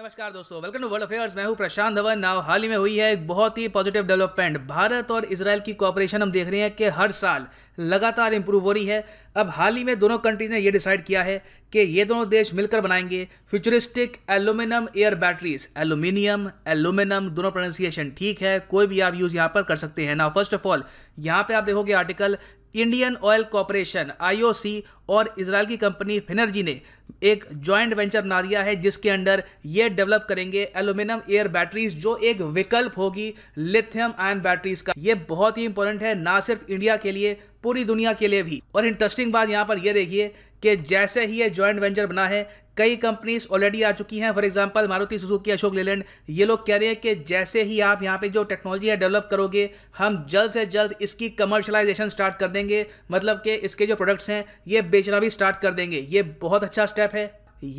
नमस्कार दोस्तों welcome to world affairs मैं हूं प्रशांत धवन नाव हाल ही में हुई है एक बहुत ही पॉजिटिव डेवलपमेंट भारत और इसराइल की कॉपरेशन हम देख रहे हैं कि हर साल लगातार इंप्रूव हो रही है अब हाल ही में दोनों कंट्रीज ने ये डिसाइड किया है कि ये दोनों देश मिलकर बनाएंगे futuristic aluminium air batteries aluminium aluminium दोनों प्रोनाउंसिएशन ठीक है कोई भी आप यूज़ यहाँ पर कर सकते हैं ना फर्स्ट ऑफ ऑल यहाँ पे आप देखोगे article Indian Oil Corporation IOC और इसराइल की कंपनी फिनर्जी ने एक जॉइंट वेंचर बना दिया है जिसके अंडर ये डेवलप करेंगे एल्यूमिनियम एयर बैटरीज जो एक विकल्प होगी लिथियम आयन बैटरीज का ये बहुत ही इंपॉर्टेंट है ना सिर्फ इंडिया के लिए पूरी दुनिया के लिए भी और इंटरेस्टिंग बात यहाँ पर यह देखिए कि जैसे ही ये जॉइंट वेंचर बना है कई कंपनीज ऑलरेडी आ चुकी हैं for example Maruti Suzuki Ashok Leyland ये लोग कह रहे हैं कि जैसे ही आप यहाँ पे जो टेक्नोलॉजी है डेवलप करोगे हम जल्द से जल्द इसकी कमर्शलाइजेशन स्टार्ट कर देंगे मतलब कि इसके जो प्रोडक्ट्स हैं ये बेचना भी स्टार्ट कर देंगे ये बहुत अच्छा स्टेप है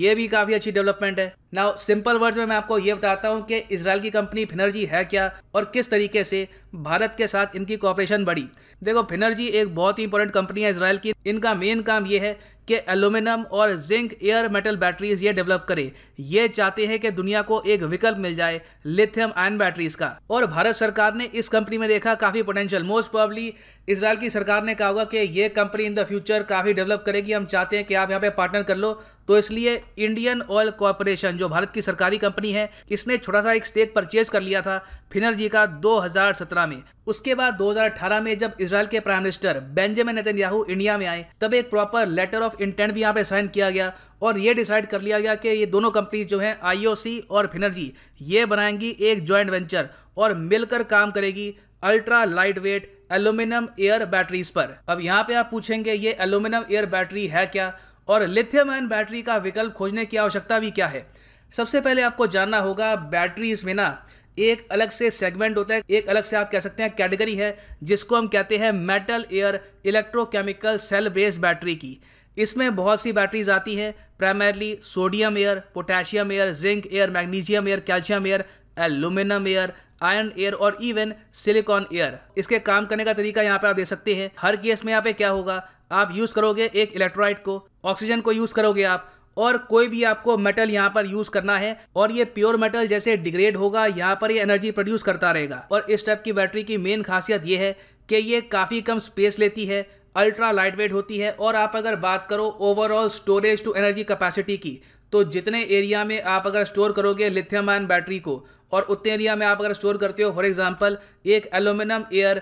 ये भी काफ़ी अच्छी डेवलपमेंट है नाउ सिंपल वर्ड्स में मैं आपको ये बताता हूँ कि इसराइल की कंपनी फिनर्जी है क्या और किस तरीके से भारत के साथ इनकी कॉपरेशन बढ़ी देखो फिनर्जी एक बहुत ही इंपॉर्टेंट कंपनी है इसराइल की इनका मेन काम ये है कि एल्यूमिनियम और जिंक एयर मेटल बैटरीज ये डेवलप करे ये चाहते हैं कि दुनिया को एक विकल्प मिल जाए लिथियम आयन बैटरीज का और भारत सरकार ने इस कंपनी में देखा काफ़ी पोटेंशियल मोस्ट प्रॉबली इसराइल की सरकार ने कहा होगा कि ये कंपनी इन द फ्यूचर काफ़ी डेवलप करेगी हम चाहते हैं कि आप यहाँ पे पार्टनर कर लो तो इसलिए इंडियन ऑयल कॉरपोरेशन जो भारत की सरकारी कंपनी है इसने छोटा सा एक स्टेक परचेज कर लिया था फिनर्जी का 2017 में उसके बाद 2018 में जब इसराइल के prime minister Benjamin Netanyahu India में आए तब एक प्रॉपर लेटर ऑफ इंटेंट भी यहाँ पे साइन किया गया और ये डिसाइड कर लिया गया कि ये दोनों कंपनी जो हैं आईओसी और फिनर्जी ये बनाएंगी एक ज्वाइंट वेंचर और मिलकर काम करेगी ultra light weight aluminium air batteries पर अब यहाँ पे आप पूछेंगे ये एल्यूमिनियम एयर बैटरी है क्या और लिथियम आयन बैटरी का विकल्प खोजने की आवश्यकता भी क्या है सबसे पहले आपको जानना होगा बैटरीज में ना एक अलग से सेगमेंट होता है एक अलग से आप कह सकते हैं कैटेगरी है जिसको हम कहते हैं metal air electrochemical cell based battery की इसमें बहुत सी बैटरीज आती हैं primarily sodium air potassium air zinc air magnesium air calcium air aluminium air iron air और इवन सिलिकॉन एयर इसके काम करने का तरीका यहाँ पे आप दे सकते हैं हर केस में यहाँ पे क्या होगा आप यूज़ करोगे एक इलेक्ट्रोलाइट को ऑक्सीजन को यूज़ करोगे आप और कोई भी आपको मेटल यहाँ पर यूज करना है और ये प्योर मेटल जैसे डिग्रेड होगा यहाँ पर ये एनर्जी प्रोड्यूस करता रहेगा और इस टाइप की बैटरी की मेन खासियत ये है कि ये काफ़ी कम स्पेस लेती है अल्ट्रा लाइट वेट होती है और आप अगर बात करो overall storage to energy capacity की तो जितने एरिया में आप अगर स्टोर करोगे लिथियम आयन बैटरी को और उतने एरिया में आप अगर स्टोर करते हो फॉर एग्जाम्पल एक एलुमिनियम एयर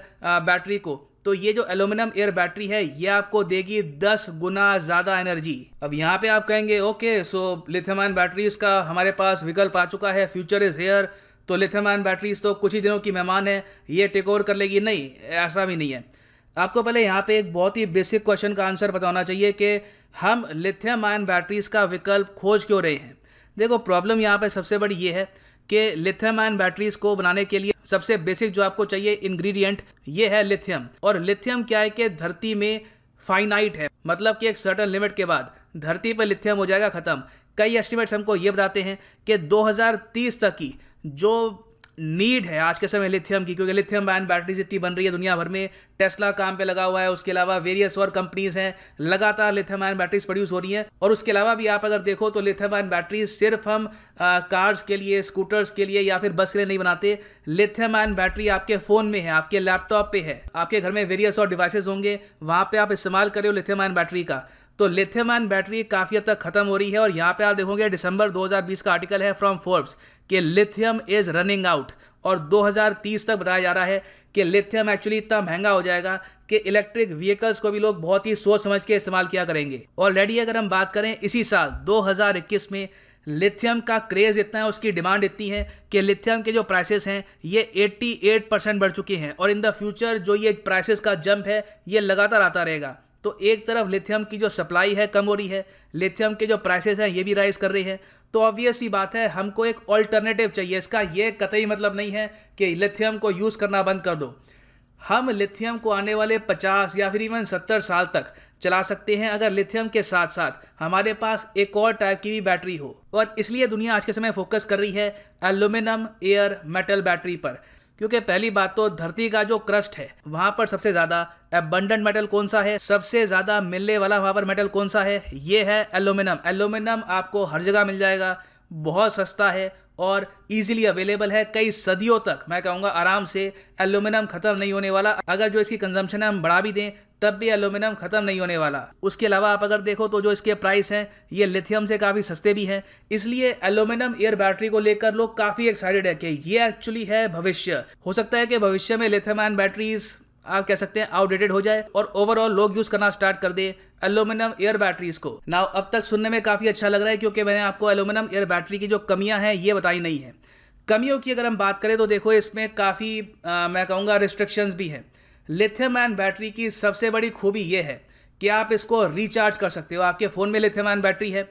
बैटरी को तो ये जो एल्यूमिनियम एयर बैटरी है ये आपको देगी दस गुना ज़्यादा एनर्जी अब यहाँ पे आप कहेंगे ओके सो लिथियम बैटरीज का हमारे पास विकल्प आ चुका है फ्यूचर इज़ हेयर तो लिथियम बैटरीज तो कुछ ही दिनों की मेहमान है ये टेक ओवर कर लेगी नहीं ऐसा भी नहीं है आपको पहले यहाँ पे एक बहुत ही बेसिक क्वेश्चन का आंसर बताना चाहिए कि हम लिथियम आयन बैटरीज का विकल्प खोज क्यों रहे हैं देखो प्रॉब्लम यहाँ पे सबसे बड़ी ये है कि लिथियम आयन बैटरीज को बनाने के लिए सबसे बेसिक जो आपको चाहिए इंग्रेडिएंट ये है लिथियम और लिथियम क्या है कि धरती में फाइनाइट है मतलब कि एक सर्टन लिमिट के बाद धरती पर लिथियम हो जाएगा ख़त्म कई एस्टिमेट्स हमको ये बताते हैं कि 2030 तक की जो नीड है आज के समय लिथियम की क्योंकि लिथियम बैन बैटरीज इतनी बन रही है दुनिया भर में टेस्ला काम पे लगा हुआ है उसके अलावा वेरियस और कंपनीज हैं लगातार लिथियम आयन बैटरीज प्रोड्यूस हो रही हैं और उसके अलावा भी आप अगर देखो तो लिथियम आयन बैटरीज सिर्फ हम आ, कार्स के लिए स्कूटर्स के लिए या फिर बस के लिए नहीं बनाते लिथियम आयन बैटरी आपके फ़ोन में है आपके लैपटॉप पे है आपके घर में वेरियस और डिवाइसेज होंगे वहाँ पर आप इस्तेमाल करें लिथियम आयन बैटरी का तो लिथियम आयन बैटरी काफ़ी हद तक खत्म हो रही है और यहाँ पे आप देखोगे दिसंबर 2020 का आर्टिकल है फ्रॉम फोर्ब्स कि लिथियम इज़ रनिंग आउट और 2030 तक बताया जा रहा है कि लिथियम एक्चुअली इतना महंगा हो जाएगा कि इलेक्ट्रिक व्हीकल्स को भी लोग बहुत ही सोच समझ के इस्तेमाल किया करेंगे ऑलरेडी अगर हम बात करें इसी साल 2021 में लिथियम का क्रेज़ इतना है उसकी डिमांड इतनी है कि लिथियम के जो प्राइसेस हैं ये 88 परसेंट बढ़ चुके हैं और इन द फ्यूचर जो ये प्राइसेस का जंप है ये लगातार आता रहेगा तो एक तरफ लिथियम की जो सप्लाई है कम हो रही है लिथियम के जो प्राइसेस हैं ये भी राइज़ कर रही है तो ऑब्वियस ही बात है हमको एक ऑल्टरनेटिव चाहिए इसका ये कतई मतलब नहीं है कि लिथियम को यूज़ करना बंद कर दो हम लिथियम को आने वाले 50 या फिर इवन 70 साल तक चला सकते हैं अगर लिथियम के साथ साथ हमारे पास एक और टाइप की भी बैटरी हो और इसलिए दुनिया आज के समय फोकस कर रही है एल्यूमिनियम एयर मेटल बैटरी पर क्योंकि पहली बात तो धरती का जो क्रस्ट है वहां पर सबसे ज्यादा एबंडेंट मेटल कौन सा है सबसे ज्यादा मिलने वाला वहां पर मेटल कौन सा है ये है एल्यूमिनियम एल्यूमिनियम आपको हर जगह मिल जाएगा बहुत सस्ता है और इजीली अवेलेबल है कई सदियों तक मैं कहूँगा आराम से एल्यूमिनियम ख़त्म नहीं होने वाला अगर जो इसकी कंजम्पशन है हम बढ़ा भी दें तब भी एल्यूमिनियम ख़त्म नहीं होने वाला उसके अलावा आप अगर देखो तो जो इसके प्राइस हैं ये लिथियम से काफ़ी सस्ते भी हैं इसलिए एल्यूमिनियम एयर बैटरी को लेकर लोग काफ़ी एक्साइटेड है कि ये एक्चुअली है भविष्य हो सकता है कि भविष्य में लिथियम आयन बैटरीज आप कह सकते हैं आउटडेटेड हो जाए और ओवरऑल लोग यूज करना स्टार्ट कर दे एल्यूमिनियम एयर बैटरीज को ना अब तक सुनने में काफी अच्छा लग रहा है क्योंकि मैंने आपको एल्यूमिनियम एयर बैटरी की जो कमियां हैं ये बताई नहीं है कमियों की अगर हम बात करें तो देखो इसमें काफ़ी मैं कहूँगा रिस्ट्रिक्शंस भी हैं लिथियम आयन बैटरी की सबसे बड़ी खूबी ये है कि आप इसको रिचार्ज कर सकते हो आपके फ़ोन में लिथियम आयन बैटरी है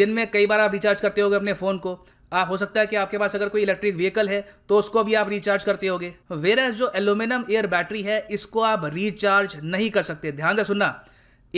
दिन में कई बार आप रिचार्ज करते हो अपने फ़ोन को आप हो सकता है कि आपके पास अगर कोई इलेक्ट्रिक व्हीकल है तो उसको भी आप रिचार्ज करते होगे वेरस जो एल्यूमिनियम एयर बैटरी है इसको आप रिचार्ज नहीं कर सकते ध्यान से सुनना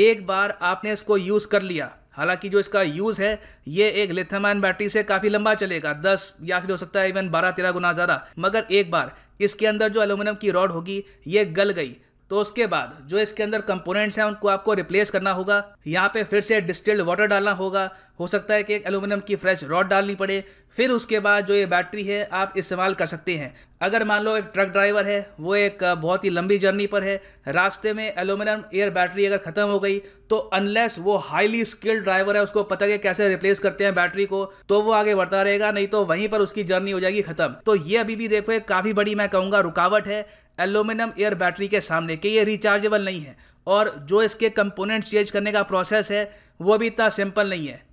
एक बार आपने इसको यूज़ कर लिया हालांकि जो इसका यूज़ है ये एक लिथमाइन बैटरी से काफ़ी लंबा चलेगा दस या फिर हो सकता है इवन बारह तेरह गुना ज़्यादा मगर एक बार इसके अंदर जो एलुमिनियम की रॉड होगी ये गल गई तो उसके बाद जो इसके अंदर कंपोनेंट्स हैं उनको आपको रिप्लेस करना होगा यहाँ पे फिर से डिस्टिल्ड वाटर डालना होगा हो सकता है कि एक एलुमिनियम की फ्रेश रॉड डालनी पड़े फिर उसके बाद जो ये बैटरी है आप इस्तेमाल कर सकते हैं अगर मान लो एक ट्रक ड्राइवर है वो एक बहुत ही लंबी जर्नी पर है रास्ते में एलुमिनियम एयर बैटरी अगर ख़त्म हो गई तो अनलेस वो हाईली स्किल्ड ड्राइवर है उसको पता है कैसे रिप्लेस करते हैं बैटरी को तो वो आगे बढ़ता रहेगा नहीं तो वहीं पर उसकी जर्नी हो जाएगी ख़त्म तो ये अभी भी देखो एक काफ़ी बड़ी मैं कहूँगा रुकावट है एल्यूमिनियम एयर बैटरी के सामने कि ये रिचार्जेबल नहीं है और जो इसके कंपोनेंट चेंज करने का प्रोसेस है वो भी इतना सिंपल नहीं है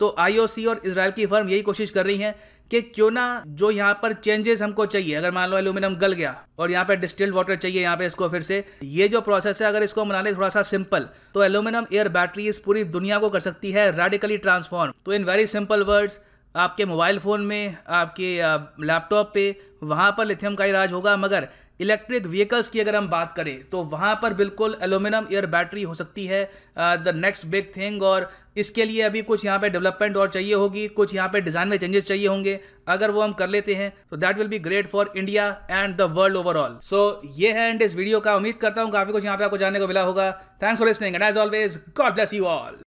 तो आईओसी और इसराइल की फर्म यही कोशिश कर रही हैं कि क्यों ना जो यहाँ पर चेंजेस हमको चाहिए अगर मान लो एल्यूमिनियम गल गया और यहाँ पर डिस्टिल्ड वाटर चाहिए यहाँ पे इसको फिर से ये जो प्रोसेस है अगर इसको मना लें थोड़ा सा सिंपल तो एल्यूमिनियम एयर बैटरी इस पूरी दुनिया को कर सकती है रेडिकली ट्रांसफॉर्म तो इन वेरी सिंपल वर्ड्स आपके मोबाइल फ़ोन में आपके लैपटॉप पे वहाँ पर लिथियम का इलाज होगा मगर इलेक्ट्रिक व्हीकल्स की अगर हम बात करें तो वहाँ पर बिल्कुल एल्यूमिनियम एयर बैटरी हो सकती है द नेक्स्ट बिग थिंग और इसके लिए अभी कुछ यहाँ पे डेवलपमेंट और चाहिए होगी कुछ यहाँ पे डिज़ाइन में चेंजेस चाहिए होंगे अगर वो हम कर लेते हैं तो that will be great for India and the world overall so ये है एंड इस वीडियो का उम्मीद करता हूँ काफ़ी कुछ यहाँ पे आपको जानने को मिला होगा thanks for listening and as always God bless you all